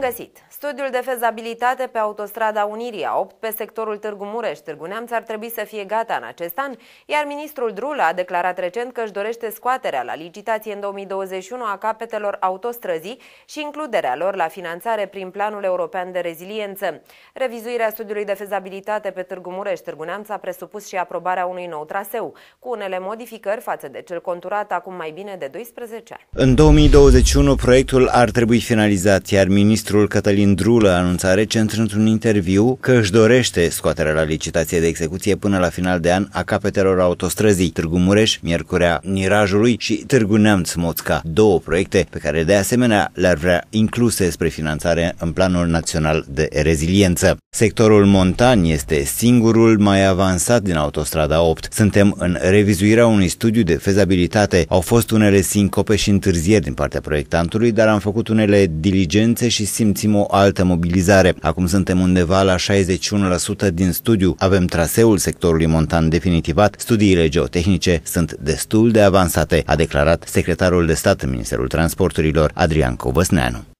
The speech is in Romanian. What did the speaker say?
Bun găsit! Studiul de fezabilitate pe autostrada Unirii A8 pe sectorul Târgu Mureș-Târgu Neamț ar trebui să fie gata în acest an, iar ministrul Drula a declarat recent că își dorește scoaterea la licitație în 2021 a capetelor autostrăzii și includerea lor la finanțare prin Planul European de Reziliență. Revizuirea studiului de fezabilitate pe Târgu Mureș-Târgu Neamț a presupus și aprobarea unui nou traseu, cu unele modificări față de cel conturat acum mai bine de 12 ani. În 2021 proiectul ar trebui finalizat, iar ministrul Ministrul Cătălin Drulă anunța recent într-un interviu că își dorește scoaterea la licitație de execuție până la final de an a capetelor autostrăzii Târgu Mureș, Miercurea Nirajului și Târgu Neamț Moțca, două proiecte pe care de asemenea le-ar vrea incluse spre finanțare în Planul Național de Reziliență. Sectorul montan este singurul mai avansat din autostrada 8. Suntem în revizuirea unui studiu de fezabilitate. Au fost unele sincope și întârzieri din partea proiectantului, dar am făcut unele diligențe și simțim o altă mobilizare. Acum suntem undeva la 61% din studiu. Avem traseul sectorului montan definitivat. Studiile geotehnice sunt destul de avansate, a declarat secretarul de stat în Ministerul Transporturilor, Adrian Covăsneanu.